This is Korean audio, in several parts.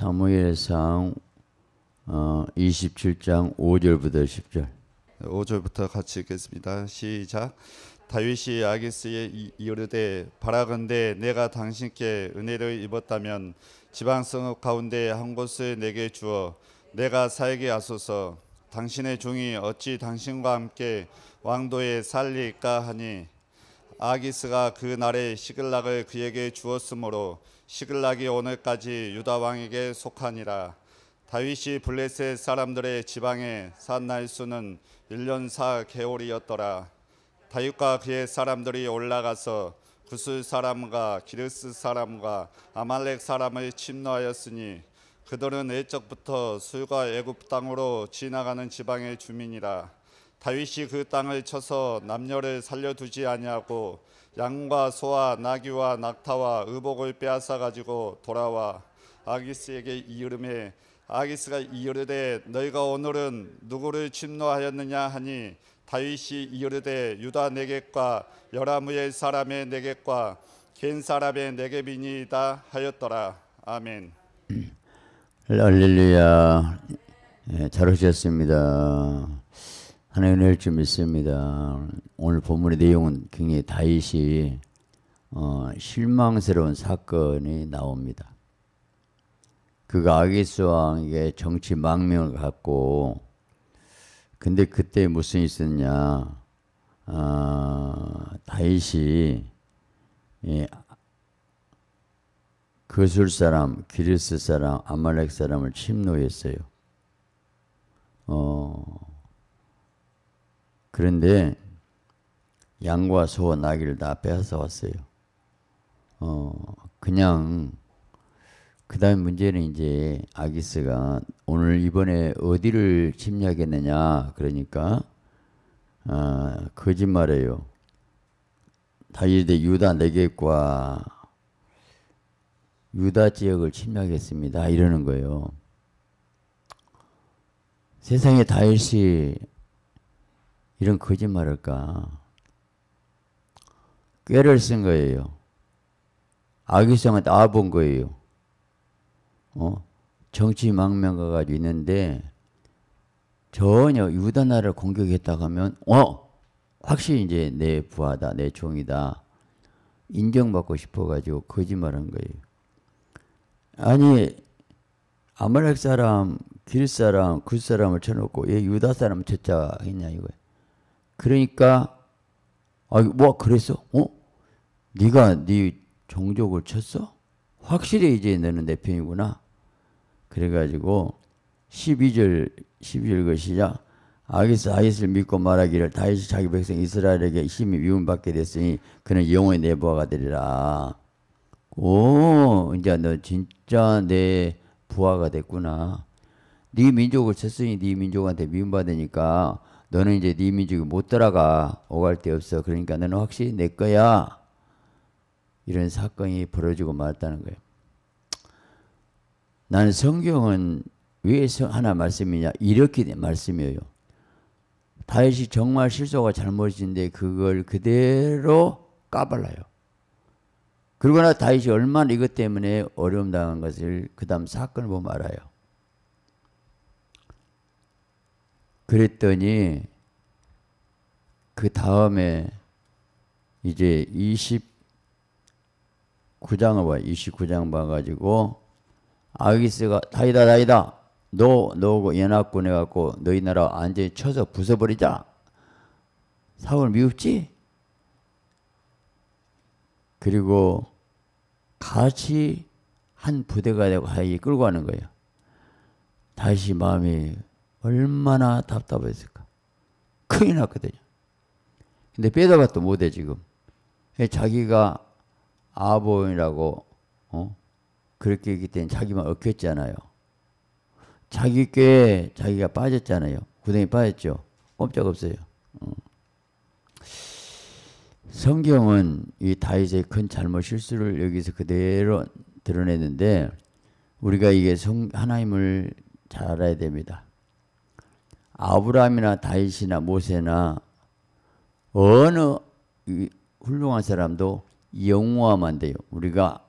사무엘상 어, 27장 5절부터 10절. 5절부터 같이 읽겠습니다. 시작. 다윗이 아기스에 이르되 바라건대 내가 당신께 은혜를 입었다면 지방 성읍 가운데 한 곳을 내게 주어 내가 살게 하소서 당신의 종이 어찌 당신과 함께 왕도에 살리까 하니 아기스가 그 날에 시글락을 그에게 주었으므로 시글락이 오늘까지 유다 왕에게 속하니라 다윗이 블레셋 사람들의 지방에 산 날수는 1년 4개월이었더라 다윗과 그의 사람들이 올라가서 구슬 사람과 기르스 사람과 아말렉 사람을 침노하였으니 그들은 예적부터 술과 애굽 땅으로 지나가는 지방의 주민이라 다윗이 그 땅을 쳐서 남녀를 살려두지 아니하고 양과 소와 나귀와 낙타와 의복을 빼앗아 가지고 돌아와 아기스에게 이르매 아기스가 이르되 너희가 오늘은 누구를 침노하였느냐 하니 다윗이 이르되 유다 네객과 여라무의 사람의 네객과 겐 사람의 네개빈이다 하였더라 아멘. 음. 할렐루야 예, 잘 오셨습니다. 하나님의 은혜일 줄 믿습니다. 오늘 본문의 내용은 굉장히 다윗이 어, 실망스러운 사건이 나옵니다. 그가 아기스 왕에게 정치 망명을 갖고 근데 그때 무슨 있었냐 어, 아, 다윗이 예, 그술 사람, 기리스 사람, 아말렉 사람을 침노했어요. 어, 그런데 양과 소, 나귀를 다 빼앗아 왔어요. 어, 그냥 그 다음 문제는 이제 아기스가 오늘 이번에 어디를 침략했느냐 그러니까 아, 거짓말해요. 다윗의 유다 내객과 유다 지역을 침략했습니다. 이러는 거예요. 세상에 다윗이 이런 거짓말을까? 꾀를 쓴 거예요. 악의성한테 아본 거예요. 어? 정치 망명가 가지고 있는데 전혀 유다나를 공격했다고 하면 어 확실히 이제 내 부하다 내 종이다 인정받고 싶어가지고 거짓말한 거예요. 아니 아말렉 사람 길 사람 그 사람을 쳐놓고 얘 유다 사람 찾자했냐 이거예 그러니까 아, 뭐 그랬어? 어? 네가 네 종족을 쳤어? 확실히 이제 너는 내 편이구나. 그래가지고 12절 12절 것이작 아기스 아이스를 믿고 말하기를 다시 자기 백성 이스라엘에게 힘이 미움받게 됐으니 그는 영원히 내부하가 되리라. 오 이제 너 진짜 내 부하가 됐구나. 네 민족을 쳤으니 네 민족한테 미움받으니까 너는 이제 네 민족이 못 따라가 오갈 데 없어. 그러니까 너는 확실히 내 거야. 이런 사건이 벌어지고 말았다는 거예요. 나는 성경은 왜 하나 말씀이냐 이렇게 된 말씀이에요. 다윗이 정말 실수가 잘못인데 그걸 그대로 까발라요. 그러나 거 다윗이 얼마나 이것 때문에 어려움 당한 것을 그 다음 사건을 보면 알아요. 그랬더니 그 다음에 이제 29장을 봐. 29장 봐가지고 아기스가 다이다 다이다 너 너고 연합군 해갖고 너희 나라 안전히 쳐서 부숴버리자. 사울 미웁지? 그리고 같이 한 부대가 되고 하이 끌고 가는 거예요. 다시 마음이 얼마나 답답했을까. 큰일 났거든요. 근데 빼다 봤도 못해, 지금. 예, 자기가 아본이라고, 어? 그렇게 했기 때문에 자기만 얻겼잖아요. 자기 께 자기가 빠졌잖아요. 구덩이 빠졌죠. 꼼짝 없어요. 어. 성경은 이 다윗의 큰 잘못 실수를 여기서 그대로 드러내는데 우리가 이게 성, 하나님을 잘 알아야 됩니다. 아브라함이나 다윗이나 모세나 어느 훌륭한 사람도 영화만 돼요. 우리가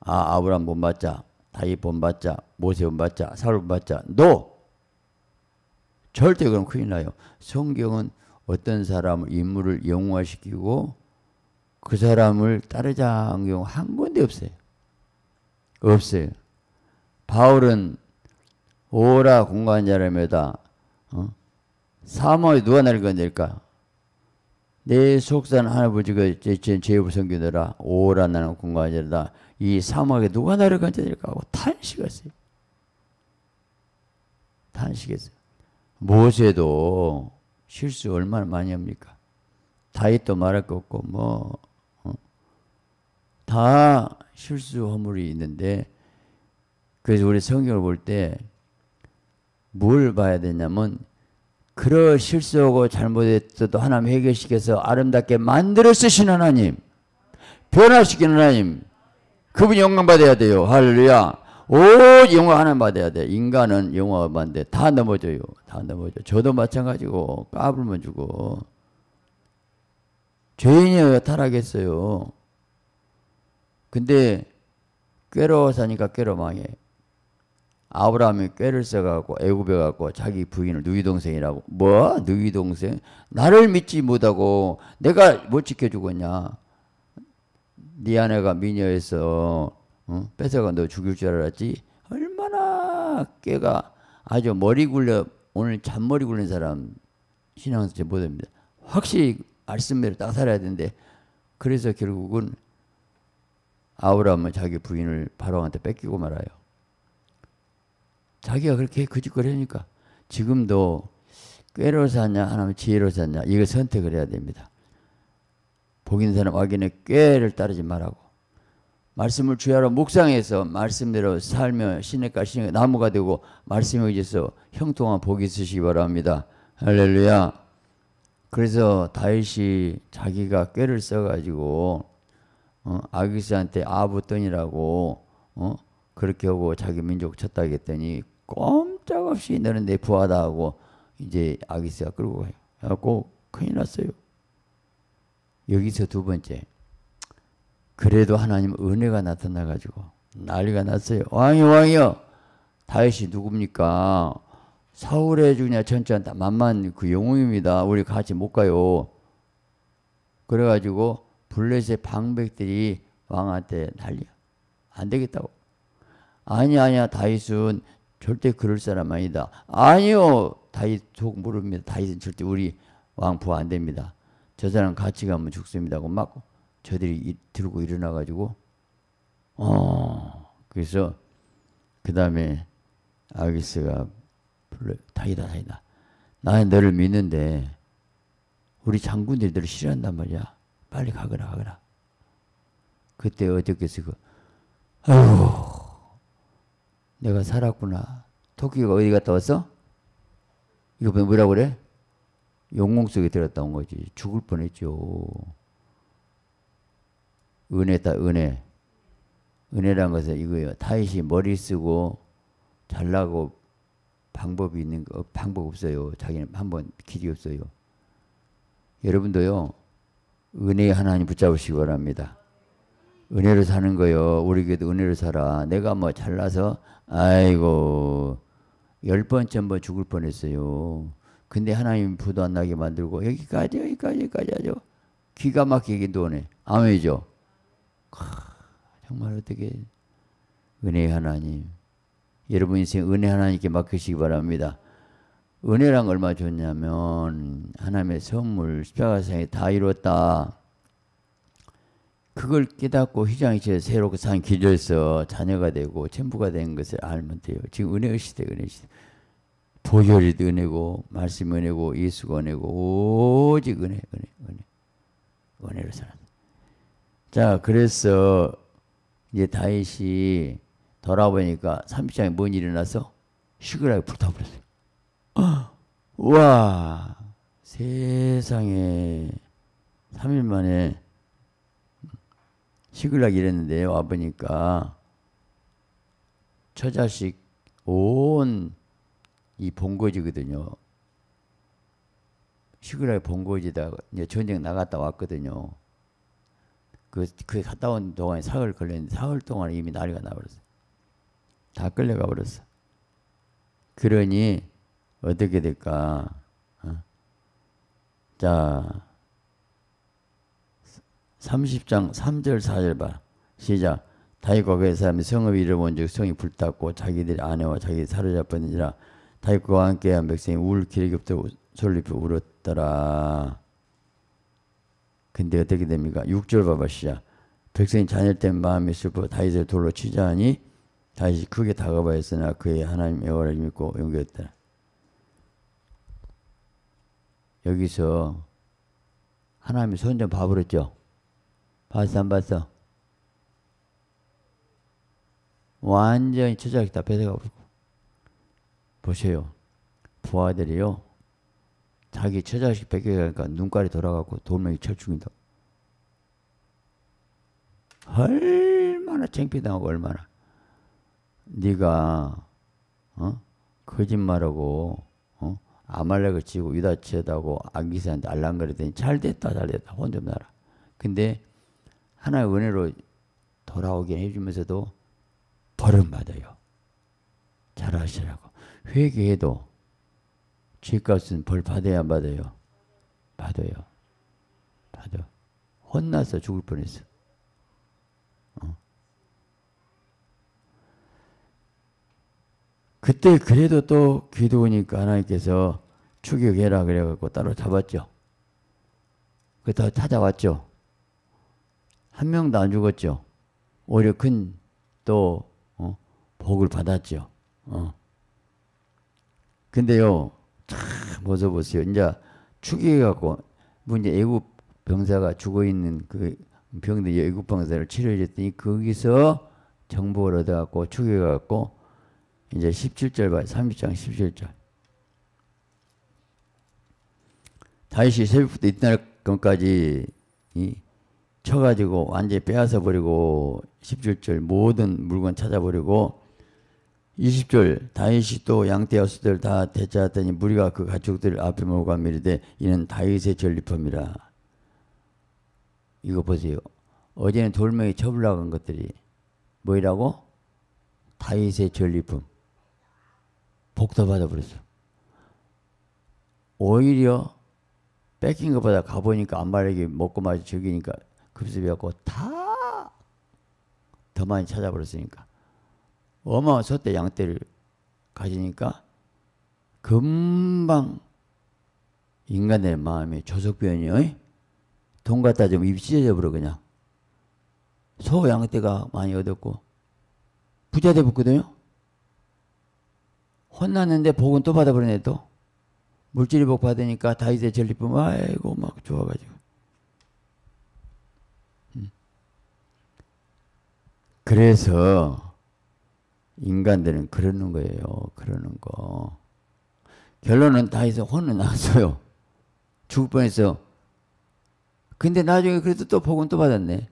아 아브라함 본받자, 다윗 본받자, 모세 본받자, 사울 본받자. 노. 절대 그럼 큰일 나요. 성경은 어떤 사람을 인물을 영화시키고 그 사람을 따르자 한 경우 한 건데 없어요. 없어요. 바울은 오라 공간자라매다 어? 사모에 누가 날 건질까? 내 속산 할아버지가 제친 제부 기느라 오라 나는 공과하리라 이 사막에 누가 나를 건져질까 하고 탄식했어요. 탄식했어요. 모세도 실수 얼마나 많이 합니까? 다윗도 말할 것 없고 뭐다 어? 실수 허물이 있는데 그래서 우리 성경을 볼때 뭘 봐야 되냐면 그러 실수하고 잘못했어도 하나님 회개시켜서 아름답게 만들어 쓰신 하나님 변화시키는 하나님 그분 영광 받아야 돼요. 할렐루야. 오 영광 하나님 받아야 돼. 인간은 영광 받는데 다 넘어져요. 다 넘어져. 저도 마찬가지고 까불면 죽어 죄인이어야 타락했어요. 근데 괴로워 사니까 괴로 망해. 아브라함이 꾀를 써갖고 애굽에 갖고 자기 부인을 누이 동생이라고 뭐 누이 동생 나를 믿지 못하고 내가 못뭐 지켜주겠냐 네 아내가 미녀에서 어? 뺏어가 너 죽일 줄 알았지 얼마나 꾀가 아주 머리 굴려 오늘 잔머리 굴린 사람 신앙에서 못합니다 확실히 말씀대로 딱 살아야 되는데 그래서 결국은 아브라함은 자기 부인을 바로한테 뺏기고 말아요. 자기가 그렇게 그짓거리니까 지금도 꾀로 사냐 하나면 지혜로 사냐 이거 선택을 해야 됩니다. 복인 사람 악인의 꾀를 따르지 말라고 말씀을 주야로 묵상해서 말씀대로 살며 신의가 신의 나무가 되고 말씀에 의해서 형통한 복이 있으시기 바랍니다. 할렐루야. 그래서 다윗이 자기가 꾀를 써가지고 어, 아기스한테 아부돈이라고 어, 그렇게 하고 자기 민족 쳤다 했더니 꼼짝없이 너는내 부하다 하고 이제 아기스가 끌고 가요. 갖고 큰일 났어요. 여기서 두 번째. 그래도 하나님 은혜가 나타나가지고 난리가 났어요. 왕이 왕이요. 다윗이 누굽니까? 사울의 주냐 전전 다 만만 그 영웅입니다. 우리 같이 못 가요. 그래가지고 블레셋 방백들이 왕한테 난리야. 안 되겠다고. 아니 아니야 다윗은 절대 그럴 사람 아니다. 아니요. 다윗 속 물읍니다. 다윗은 절대 우리 왕부안 됩니다. 저 사람 같이 가면 죽습니다고 막 저들이 이, 들고 일어나 가지고 어 그래서 그 다음에 아기스가 불러 다이다 다이다 나는 너를 믿는데 우리 장군들이 너를 싫어한단 말이야 빨리 가거라 가거라 그때 어떻게 쓰고 그, 아이고 내가 살았구나. 토끼가 어디 갔다 왔어? 이거 뭐, 뭐라 그래? 용궁 속에 들었다 온 거지. 죽을 뻔했죠. 은혜다, 은혜. 은혜란 것은 이거예요. 타이시 머리 쓰고 잘나고 방법이 있는 거, 방법 없어요. 자기는 한번 길이 없어요. 여러분도요, 은혜의 하나님 붙잡으시기 바랍니다. 은혜를 사는 거요. 우리 에게도 은혜를 사라. 내가 뭐 잘나서 아이고 열 번째 한번 뭐 죽을 뻔했어요. 근데 하나님 부도 안 나게 만들고 여기까지 여기까지 여기까지 하죠. 기가 막히게 도네. 아멘이죠. 정말 어떻게 은혜 하나님. 여러분 인생 은혜 하나님께 맡기시기 바랍니다. 은혜란 얼마 좋냐면 하나님의 선물 십자가상에 다 이뤘다. 그걸 깨닫고 휘장이체 새롭게 산기조에서 자녀가 되고 천부가 된 것을 알면 돼요. 지금 은혜의 시대, 은혜 시대. 보혈이 은혜고 말씀 은혜고 예수가 은혜고 오직 은혜, 은혜, 은혜, 은혜로 살았다. 자, 그래서 이제 다윗이 돌아보니까 30장에 뭔 일이 나서 시그라에 불타버렸어요. 와 세상에 3일 만에 식을락 이랬는데 와보니까 처 자식 온 이 본거지거든요. 시골에 본거지다 이제 전쟁 나갔다 왔거든요. 그, 그 갔다 온 동안에 사흘 걸렸는데 사흘 동안 에 이미 난리가 나버렸어. 다 끌려가 버렸어. 그러니 어떻게 될까? 어? 자, 30장 3절 4절 봐. 시작. 다윗과 그의 사람이 성읍 잃어본 즉 성이 불탔고 자기들 아내와 자기 사로잡혔는지라 다윗과 함께한 백성이 울 길에 겹쳐 솔잎이 울었더라. 근데 어떻게 됩니까? 6절 봐봐 시작. 백성이 잔열된 마음이 슬퍼 다윗을 돌로 치자 하니 다윗이 크게 다가가였으나 그의 하나님 여호와를 믿고 용기였더라. 여기서 하나님이 선전 봐버렸죠. 봤어 안 봤어? 완전히 처자겠다 배가 없고 보세요 부하들이요 자기 처자식 뺏겨가니까 눈깔이 돌아가고 돌멩이 철충이다 얼마나 창피당하고 얼마나 네가 어? 거짓말하고 어? 아말렉을 치고 유다치다고 안기세한테 알랑거리더니 잘됐다 잘됐다 혼 좀 나라 근데 하나의 은혜로 돌아오게 해주면서도 버림받아요. 잘하시라고. 회개해도 죄값은 벌 받아야 받아요. 받아요. 받아. 혼나서 죽을 뻔했어. 어. 그때 그래도 또 기도하니까 하나님께서 추격해라 그래갖고 따로 잡았죠. 그다 찾아왔죠. 한 명도 안 죽었죠. 오히려 큰또 어, 복을 받았죠. 어. 근데요, 참 보소 보세요. 이제 죽이 갖고 문제 뭐 애국 병사가 죽어 있는 그 병들 애국 병사를 치료해 줬더니 거기서 정보를 얻어 갖고 죽여 갖고 이제 17절 봐요. 30장 17절. 다시이 새벽부터 이튿날 밤까지 이 쳐가지고 완전히 빼앗아 버리고 17절 0 모든 물건 찾아버리고 20절 다윗이 또 양떼 여수들 다 대체하더니 무리가 그가축들 앞에 몰가밀리되 이는 다윗의 전리품이라. 이거 보세요. 어제는 돌멩이 쳐불러간 것들이 뭐이라고? 다윗의 전리품. 복도받아 버렸어. 오히려 뺏긴 것보다 가보니까 안마르게 먹고 마주 죽이니까 급습이었고 그 다더 많이 찾아버렸으니까 어마어마한 소떼 양떼를 가지니까 금방 인간의 마음이 조석변이 돈 갖다 좀입 찢어져 버려 그냥 소 양떼가 많이 얻었고 부자 돼 붙거든요. 혼났는데 복은 또 받아버리네 또 물질이 복 받으니까 다이제 전리품 아이고 막 좋아가지고 그래서 인간들은 그러는 거예요. 그러는 거. 결론은 다해서 혼은 났어요. 죽을 뻔했어. 근데 나중에 그래도 또 복은 또 받았네.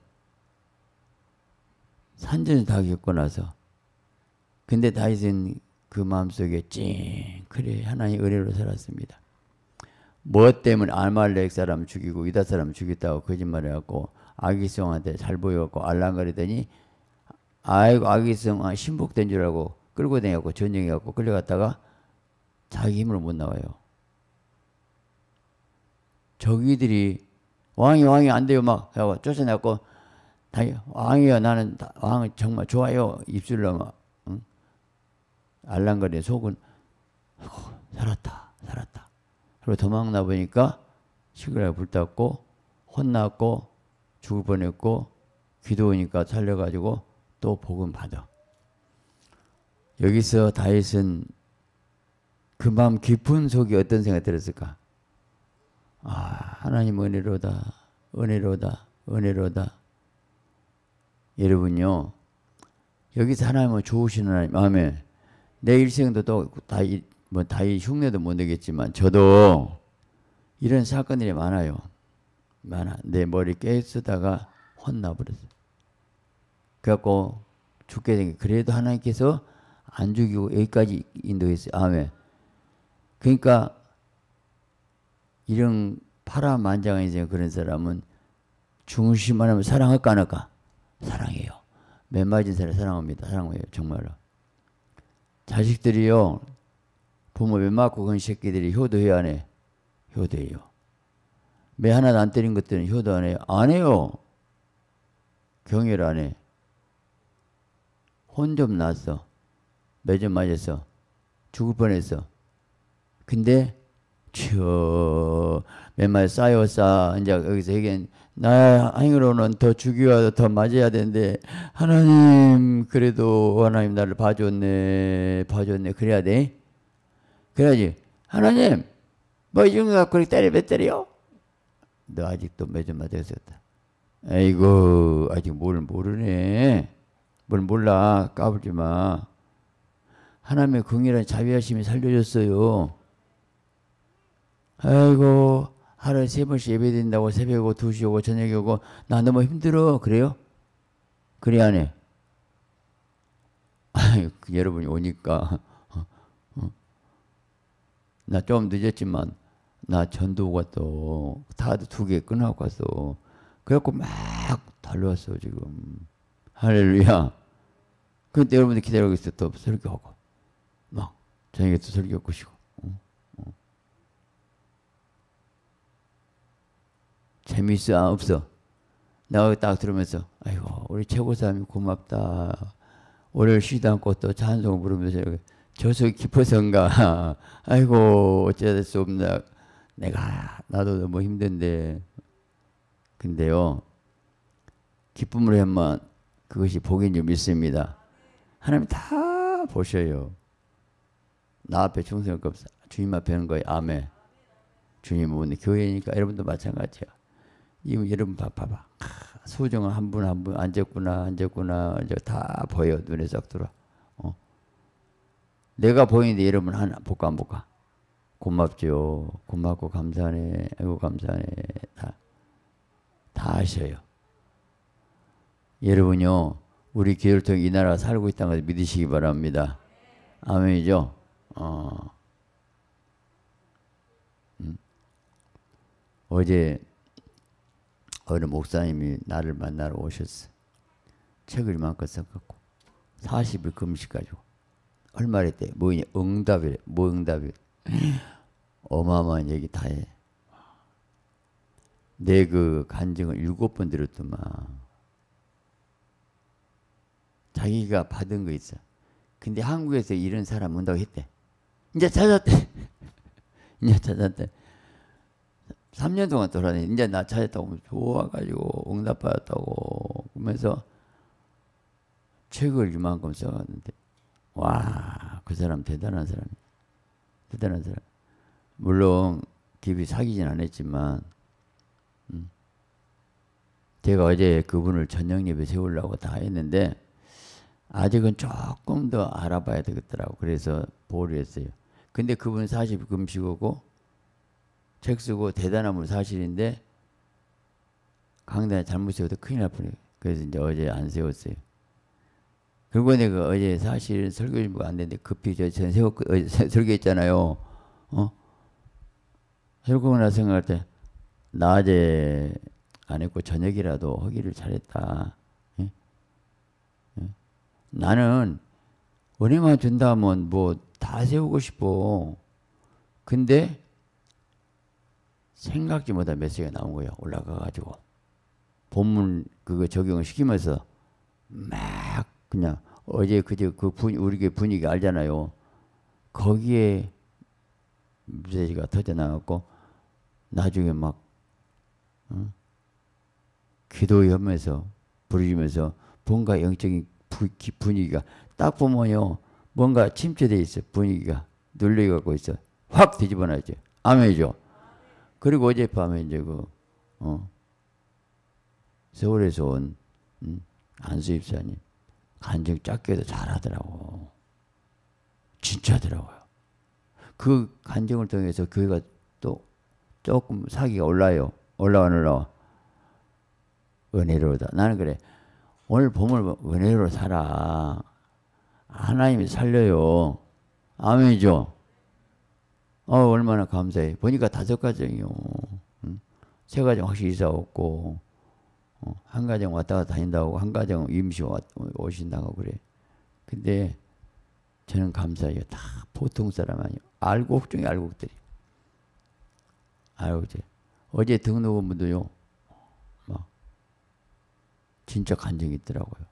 산전을 다 겪고 나서. 근데 다윗은 그 마음속에 찡 그래 하나님 의뢰로 살았습니다. 무 뭐 때문에 알말렉 사람 죽이고 유다 사람 죽였다고 거짓말해갖고 아기성한테 잘 보여갖고 알랑거리더니 아이고 아기 있으면 아, 신복된 줄 알고 끌고 다녀고 전쟁해갖고 끌려갔다가 자기 힘으로 못 나와요. 저기들이 왕이 왕이 안 돼요 막 하고 쫓아내갖고 왕이요 나는 왕 정말 좋아요 입술로 막 응? 알랑거리 속은 어, 살았다 살았다 그리고 도망나 보니까 시골에 불탔고 혼났고 죽을 뻔했고 기도 오니까 살려가지고 또 복음 받아. 여기서 다윗은 그 마음 깊은 속에 어떤 생각 들었을까? 아, 하나님 은혜로다, 은혜로다, 은혜로다. 여러분요, 여기서 하나님은 좋으신 하나님, 아멘. 내 일생도 또 다이, 뭐 다이 흉내도 못 내겠지만, 저도 이런 사건들이 많아요. 많아. 내 머리 깨쓰다가 혼나버렸어 그래갖고 죽게 된 게. 그래도 하나님께서 안 죽이고 여기까지 인도했어요. 아멘. 그러니까 이런 파라만장해져 그런 사람은 중심만 하면 사랑할까 안 할까? 사랑해요. 맨마진 사람 사랑합니다. 사랑해요. 정말로. 자식들이요. 부모 몇 맞고 그 새끼들이 효도해야 안 해. 효도해요. 매 하나도 안 때린 것들은 효도 안 해요. 안 해요. 경외안 해. 혼좀 났어. 매점 맞았어. 죽을 뻔했어. 근데 저 맨말 쌓여 쌓 이제 여기서 얘기한 나의 행위로는 더 죽여야 더 맞아야 되는데 하나님 그래도 하나님 나를 봐줬네 봐줬네 그래야 돼 그래야지 하나님 뭐 이런 거 그렇게 때려 몇 때려 너 아직도 매점 맞아서 다 아이고 아직 뭘 모르네 뭘 몰라 까불지 마. 하나님의 긍휼한 자비하심이 살려줬어요. 아이고 하루에 세 번씩 예배드다고새벽 오고 2시 오고 저녁에 오고 나 너무 힘들어 그래요? 그래 안 해? 아유 그 여러분이 오니까 나좀 늦었지만 나 전도가 또다 두 개 끊어갖고 왔어. 그래갖고 막 달려왔어 지금. 할렐루야. 그때 여러분들 기다리고 있어때또 설교하고, 막, 저녁에 또 설교 꾸시고. 어, 어. 재미있어? 아, 없어? 내가 딱 들으면서, 아이고, 우리 최고사님이 고맙다. 월요일 쉬지도 않고 또 찬송 부르면서 이렇게 저속이 깊어서인가. 아이고, 어찌해야 될수 없나. 내가, 나도 너무 힘든데. 근데요, 기쁨으로 하면 그것이 복인 줄 믿습니다. 하나님 다 보셔요. 나 앞에 중생할 것 없어. 주님 앞에 하는 거예요. 아멘. 주님 보는 교회니까 여러분도 마찬가지야. 이분 여러분 봐봐. 소정은 한분 한 분 앉았구나 앉았구나 다 보여 눈에 싹 들어. 어. 내가 보이는데 여러분 하나 볼까 안 볼까? 고맙죠. 고맙고 감사하네. 아이고 감사하네. 다, 다 아셔요. 여러분요, 우리 계열통 이 나라 살고 있다는 것을 믿으시기 바랍니다. 아멘이죠? 어. 음. 어제 어느 목사님이 나를 만나러 오셨어. 책을 이만큼 써갖고 40일 금식 가지고 얼마 했대? 뭐냐? 응답이래. 뭐 응답이? 어마어마한 얘기 다 해. 내 그 간증을 일곱 번 들었더만. 자기가 받은 거 있어. 근데 한국에서 이런 사람 온다고 했대. 이제 찾았대. 이제 찾았대. 3년 동안 돌아다니 이제 나 찾았다고 좋아가지고 응답받았다고 그러면서 책을 이만큼 써왔는데 와 그 사람 대단한 사람 대단한 사람 물론 깊이 사귀진 않았지만 음. 제가 어제 그분을 저녁 예배 세우려고 다 했는데 아직은 조금 더 알아봐야 되겠더라고. 그래서 보류했어요. 근데 그분 40 금식하고 책 쓰고 대단한 분 사실인데 강단에 잘못 세워도 큰일 날 뻔해요. 그래서 이제 어제 안 세웠어요. 그리고 내가 어제 사실 설교 준비가 안 됐는데 급히 저전 세웠 어제 설교했잖아요. 어? 설교하고 나 생각할 때 낮에 안 했고 저녁이라도 허기를 잘했다. 나는 은혜만 준다면 뭐 다 세우고 싶어. 근데 생각지 못한 메시지가 나온 거야 올라가가지고. 본문 그거 적용을 시키면서 막 그냥 어제 그저그 분, 우리 분위기 알잖아요. 거기에 메시지가 터져나갔고 나중에 막 응? 기도하면서 부르짖면서 뭔가 영적인 분위기가 딱 보면요 뭔가 침체돼 있어 분위기가 눌려갖고 있어 확 뒤집어놨죠 아멘이죠 그리고 어젯밤에 이제 그 어, 서울에서 온 음, 안수입사님 간증 짧게도 잘하더라고 진짜더라고요 그 간증을 통해서 교회가 또 조금 사기가 올라요 올라와 올라와 은혜로다 나는 그래 오늘 봄을 은혜로 살아. 하나님이 살려요. 아멘이죠? 어, 얼마나 감사해. 보니까 다섯 가정이요. 응? 세 가정 확실히 이사 없고, 어, 한 가정 왔다 갔다 닌다고한 가정 임시 왔, 오신다고 그래. 근데 저는 감사해요. 다 보통 사람 아니요. 알곡 중에 알곡들이. 알곡 어제 등록한 분도요. 진짜 간증이 있더라고요.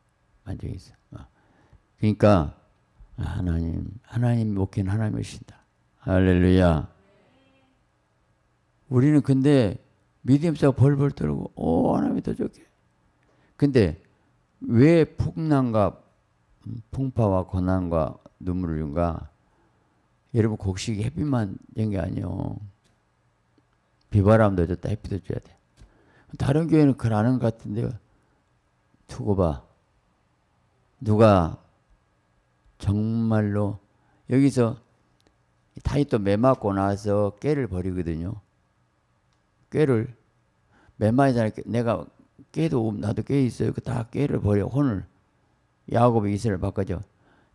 간증이 있어. 어. 그러니까 하나님, 하나님 목회는 하나님이신다. 할렐루야. 우리는 근데 믿음사가 벌벌 떨고 오 어, 하나님이 더 좋게. 근데 왜 풍랑과 풍파와 고난과 눈물을 준가? 여러분 곡식 햇빛만 된 게 아니요. 비바람도 줬다 햇빛도 줘야 돼. 다른 교회는 그러는 것 같은데 두고 봐. 누가 정말로 여기서 타이 또 매맞고 나서 깨를 버리거든요. 깨를 매맞잖아요 내가 깨도 나도 깨 있어요. 그 다 깨를 버려 혼을 야곱이 이스라엘 바꿔줘.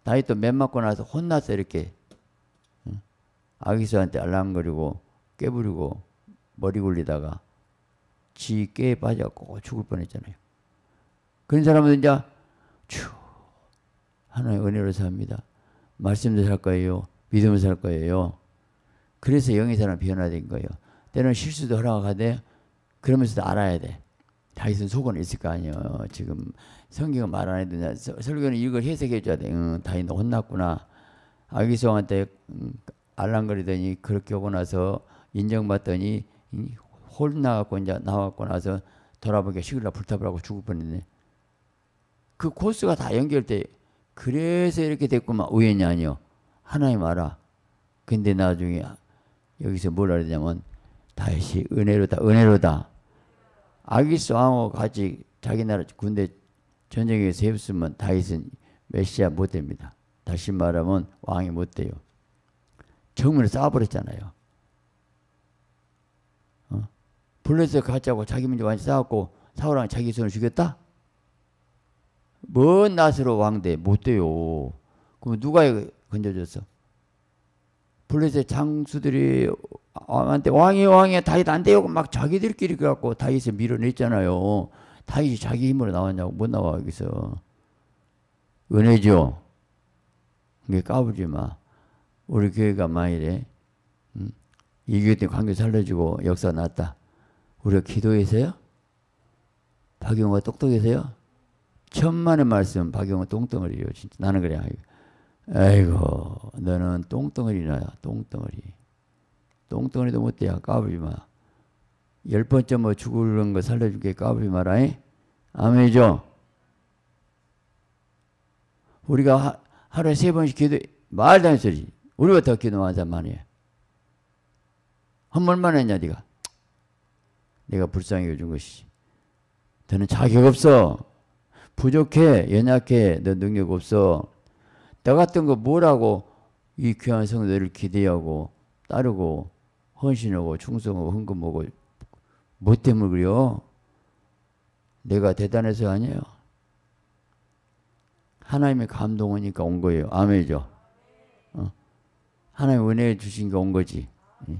다이 또매 맞고 나서 혼났어 이렇게 응? 아기스한테 알랑거리고 깨부리고 머리 굴리다가 지깨빠져고 죽을 뻔했잖아요. 그런 사람은 이제 쭉 하나의 은혜로 삽니다. 말씀도 살 거예요. 믿음을 살 거예요. 그래서 영의 사람 변화된 거예요. 때는 실수도 허락하되 그러면서도 알아야 돼. 다윗은 속은 있을 거 아니에요. 지금 성경은 말 안 해도 설교는 이걸 해석해 줘야 돼. 응, 다윗 혼났구나. 아기성한테 알랑거리더니 그렇게 오고 나서 인정받더니 홀나갔고 이제 나왔고 나서 돌아보기가 시골라 불타버라고 죽을 뻔했네. 그 코스가 다 연결돼. 그래서 이렇게 됐구만. 우연이 아니요. 하나님 알아. 근데 나중에 여기서 뭘라그냐면 다시 은혜로다 은혜로다. 아기스왕하고 같이 자기 나라 군대 전쟁에서 협쓰면 다이슨 메시아 못 됩니다. 다시 말하면 왕이 못 돼요. 정문을 아버렸잖아요 어? 불러서 가자고 자기 문제 완전 쌓았고사우랑 자기 손을 죽였다? 먼낯으로 왕대 못 돼요. 그럼 누가 건져줬어? 블레셋 장수들이 왕한테 왕이 왕이 다윗 안 돼요. 막 자기들끼리 그래갖고 다윗을 밀어냈잖아요. 다윗이 자기 힘으로 나왔냐고 못 나와 여기서. 은혜죠. 이게 까불지 마. 우리 교회가 만일에 음? 이교회 때 관계 살려주고 역사 났다. 우리가 기도해서요? 박용호가 똑똑해서요? 천만의 말씀 박영호 똥덩어리요 진짜 나는 그래 아이고 너는 똥덩어리나 똥덩어리 똥덩어리도 못돼야 까불지 마. 열 번째 뭐 죽을런 거 살려줄게 까불지 마라 아멘이죠. 우리가 하, 하루에 세 번씩 기도 말도 안 소리. 우리가 더 기도하자 많이 해. 헌만 했냐 네가. 내가 불쌍히 여준 것이. 너는 자격 없어. 부족해, 연약해, 너 능력 없어. 나 같은 거 뭐라고 이 귀한 성도를 기대하고 따르고 헌신하고 충성하고 헌금하고 뭐 때문에 그래요? 내가 대단해서 아니에요. 하나님의 감동하니까 온 거예요. 아멘이죠. 어. 하나님 은혜 주신 게 온 거지. 예.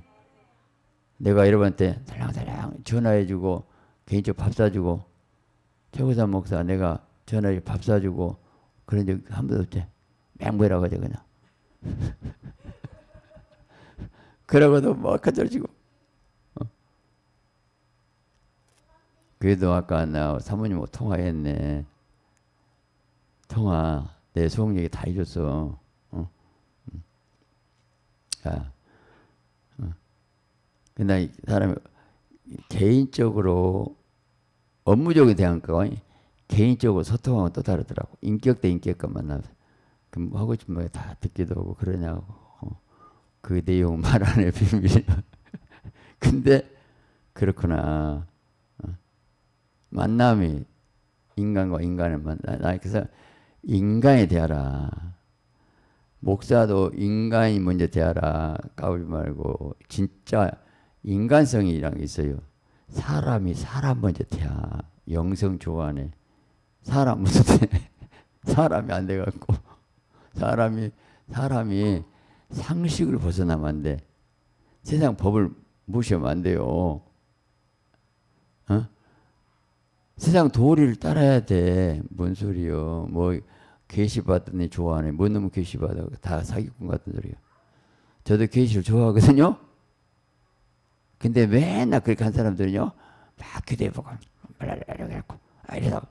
내가 여러분한테 달랑달랑 전화해주고 개인적 밥 사주고 최고사 목사 내가 전화에 밥 사주고 그런 적 한 번도 없지. 맹부라고 하죠 그냥. 그러고도 뭐 커져지고. 어. 그래도 아까 나 사모님 뭐 통화했네. 통화 내 소원 얘기 다 해줬어. 어. 아. 어. 근데 사람이 개인적으로 업무적에 대한 거 개인적으로 소통하고 또 다르더라고. 인격 대 인격과 만나서 그럼 하고 싶은 말다 듣기도 하고 그러냐고. 어. 그 내용 말 안해 비밀이야. 근데 그렇구나. 어. 만남이 인간과 인간을 만나. 나 그래서 인간에 대하라. 목사도 인간이 먼저 대하라. 까불지 말고 진짜 인간성이란게 있어요. 사람이 사람 먼저 태야 영성 좋아하네. 사람 먼저 태. 사람이 안 돼갖고 사람이 사람이 상식을 벗어나면 안 돼. 세상 법을 무시하면 안 돼요. 어? 세상 도리를 따라야 돼. 뭔 소리요? 뭐 계시 받더니 좋아하네. 뭐 너무 계시 받아? 다 사기꾼 같은 소리야 저도 계시를 좋아하거든요. 근데 맨날 그렇게 한 사람들은요, 막 기도해보고, 말라고이러다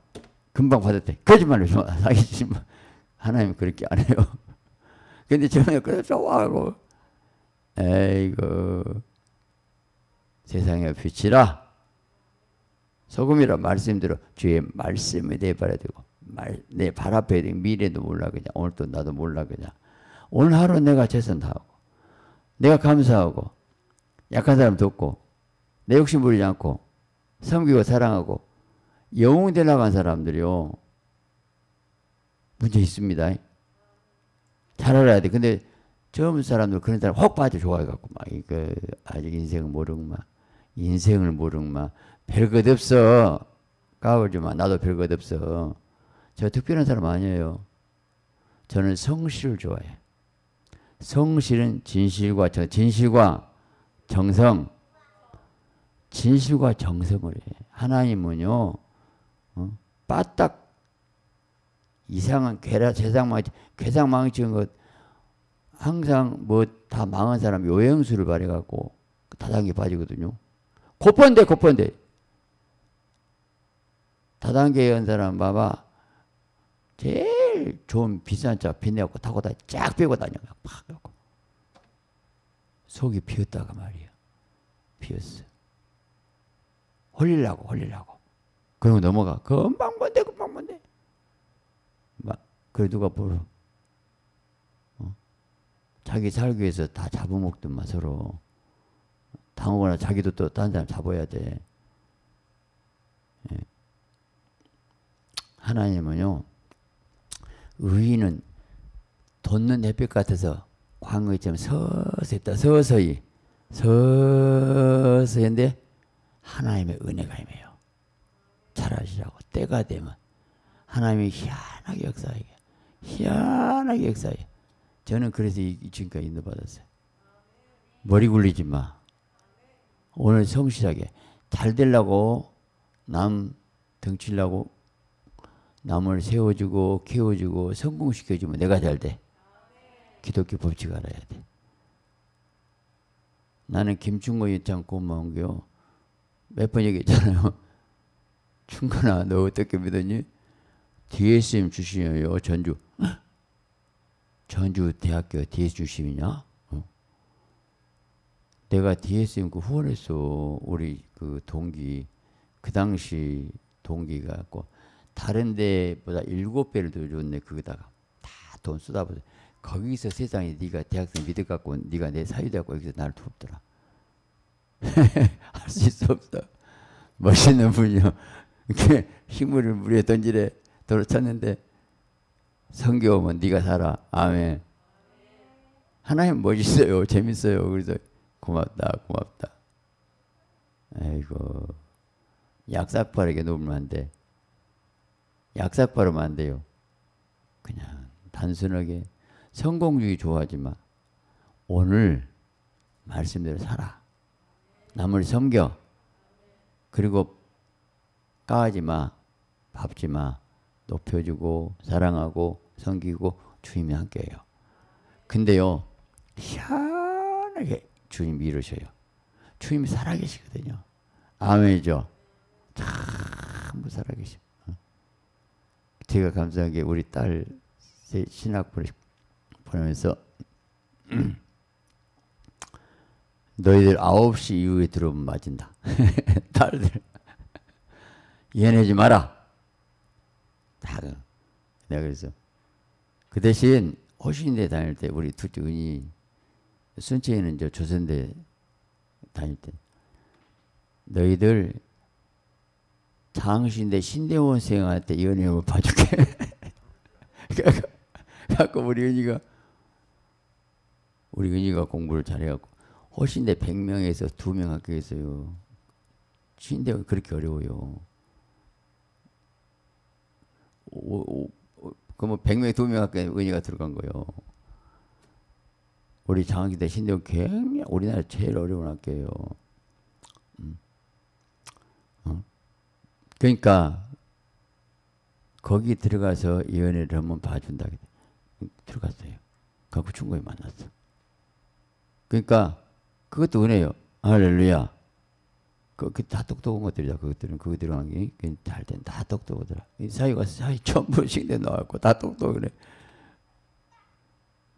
금방 받았대. 거짓말을 좀 사기치면 하나님 그렇게 안 해요. 근데 저는 그래서 와고, 에이그 세상의 빛이라 소금이라 말씀대로 주의 말씀에 내발해야 되고 내 발 앞에 되고 미래도 몰라 그냥 오늘도 나도 몰라 그냥 오늘 하루 내가 최선 다하고 내가 감사하고 약한 사람 돕고 내 욕심 부리지 않고 섬기고 사랑하고 영웅 되나간 사람들이요. 문제 있습니다. 잘 알아야 돼. 근데 젊은 사람들 그런 사람 확 빠져 좋아해갖고 막 이거 그 아직 인생을 모르고 막 인생을 모르고 막 별 것 없어. 까불지 마. 나도 별 것 없어. 저 특별한 사람 아니에요. 저는 성실을 좋아해. 성실은 진실과 저 진실과 정성, 진실과 정성을 해. 하나님은요, 어? 빠딱 이상한 괴라 세상망 괴상망치인 것 항상 뭐 다 망한 사람 요행수를 발해갖고 다단계 빠지거든요. 고 p 데고 p 데 다단계에 사람 봐봐. 제일 좋은 비싼 차 빛내갖고 타고 다 쫙 빼고 다녀. 막. 속이 비었다가 말이야. 비었어. 홀리려고, 홀리려고. 그러고 넘어가. 금방 뭔데, 금방 뭔데. 막, 그래, 누가 보러. 어? 자기 살기 위해서 다잡아먹든 마, 서로. 당하거나 자기도 또 다른 사람 잡아야 돼. 예. 하나님은요, 의인은 돋는 햇빛 같아서 광의처럼 서서히 있다. 서서히. 서서히인데 하나님의 은혜가 임해요. 잘하시라고 때가 되면 하나님이 희한하게 역사하게 희한하게 역사해 저는 그래서 이, 지금까지 인도받았어요. 머리 굴리지 마. 오늘 성실하게 잘 되려고 남덩치려고 남을 세워주고 키워주고 성공시켜주면 내가 잘 돼. 기독교 법칙 알아야 돼. 나는 김충고 유창 고마운게몇번 얘기했잖아요. 충고나 너 어떻게 믿었니? DSM 출신이에요. 전주. 전주 대학교 DS 출신이냐? 어? 내가 DSM 그 후원했어. 우리 그 동기. 그 당시 동기가 갖고 다른 데보다 일곱 배를 더 줬네. 거다가다 돈 쓰다 보세 거기서 세상에 네가 대학생 믿어갖고 네가 내사위되고 여기서 나를 돕더라. 할수 없어. 멋있는 분이요. 이렇게 희물을 물에 던지래 도로 쳤는데 성교 오면 네가 살아. 아멘. 하나님 멋있어요. 재밌어요. 그래서 고맙다. 고맙다. 아이고 약삭빠르게 놓으면 안 돼. 약삭빠르면 안 돼요. 그냥 단순하게 성공주의 좋아하지만 오늘 말씀대로 살아. 남을 섬겨. 그리고 까지 마. 밟지 마. 높여주고 사랑하고 섬기고 주님이 함께해요. 근데요. 희한하게 주님 이러셔요. 주님이 살아계시거든요. 아멘이죠. 참무 살아계셔. 어? 제가 감사하게 우리 딸 신학부를 보면서 내 너희들 9시 이후에 들어오면 맞은다. 딸들 이해내지 마라. 다 그, 내가 그래서 그 대신 호신대 다닐 때 우리 둘째 은이 순천에는저 조선대 다닐 때 너희들 장신대 신대원 생활할 때 연애를 봐줄게. 그래갖고 우리 은이가 우리 은희가 공부를 잘해갖고 훨씬내 100명에서 2명 합격했어요. 신대가 그렇게 어려워요. 오, 오, 오, 그러면 100명에 2명 합격 은희가 들어간 거예요. 우리 장학기대 신대원 굉장히 우리나라 제일 어려운 학교예요. 음. 어? 그러니까 거기 들어가서 연애를 한번 봐준다. 들어갔어요. 갖고 충고에 만났어. 그러니까 그것도 은혜요. 할렐루야. 그, 그, 다 똑똑한 것들이야. 그것들은, 그것들은 하 게잘 된, 다 똑똑하더라. 사이가 사이 전부 식대 나왔고, 다 똑똑해.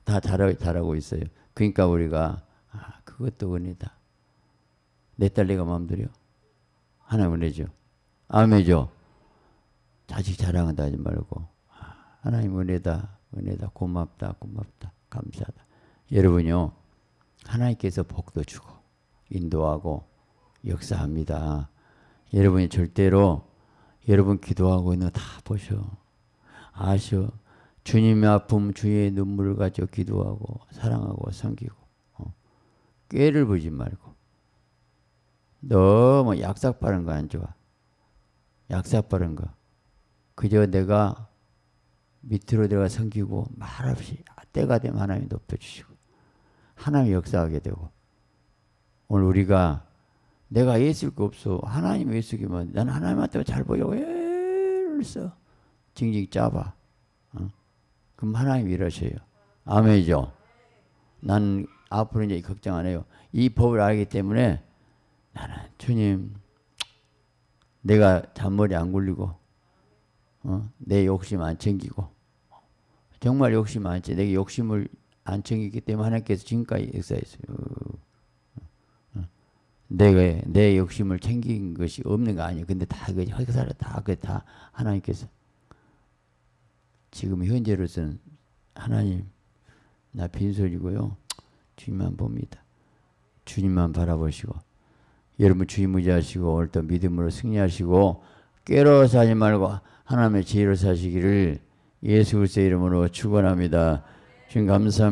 다 잘하, 잘하고 있어요. 그러니까 우리가, 아, 그것도 은혜다. 내 딸내가 마음대로. 하나님 은혜죠. 아멘이죠. 자식 자랑한다 하지 말고, 아, 하나님 은혜다. 은혜다. 고맙다. 고맙다. 감사하다. 여러분요. 하나님께서 복도 주고 인도하고 역사합니다. 여러분이 절대로 여러분 기도하고 있는 거 다 보셔. 아셔. 주님의 아픔, 주의 눈물을 가져 기도하고 사랑하고 섬기고 어. 꾀를 부지 말고 너무 약삭 빠른 거 안 좋아. 약삭 빠른 거. 그저 내가 밑으로 내가 섬기고 말없이 때가 되면 하나님 높여주시고 하나님 역사하게 되고 오늘 우리가 내가 예수일 거 없어 하나님 예수기만 난 하나님한테 잘 보려고 애를 써 징징 짜봐 어? 그럼 하나님 이러셔요 아멘이죠 난 앞으로 이제 걱정 안 해요 이 법을 알기 때문에 나는 주님 내가 잔머리 안 굴리고 어? 내 욕심 안 챙기고 정말 욕심 많지. 내가 욕심을 안정이기 때문에 하나님께서 지금까지 역사했어요. 어. 내 욕심을 챙긴 것이 없는 거 아니에요. 근데 다그 회사를 다그다 그 하나님께서 지금 현재로서는 하나님 나 빈손이고요. 주님만 봅니다. 주님만 바라보시고 여러분 주님 의지하시고 오늘도 믿음으로 승리하시고 깨로 사지 말고 하나님의 지혜로 사시기를 예수 그리스도의 이름으로 축원합니다. 주님 감사합니다.